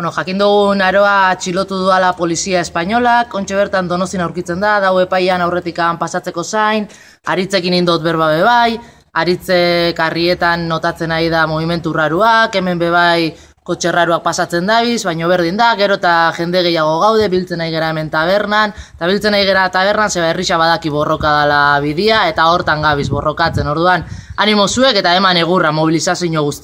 bueno, jakin dugun aroa txilotu duala polizia espainola, kontxe bertan donozin aurkitzen da, daue epaian aurretik pasatzeko zain, aritzekin indot berba bai, aritze karrietan notatzen ari da movimentu raruak, hemen bebai kotxe raruak pasatzen dabiz, baino berdin da, gero eta jende gehiago gaude, biltzen nahi gara hemen tabernan, eta biltzen nahi gara tabernan, zeba herrisa badaki borroka dala bidia, eta hortan gabiz borrokatzen, orduan animo zuek eta eman egurra mobilizazio guzti.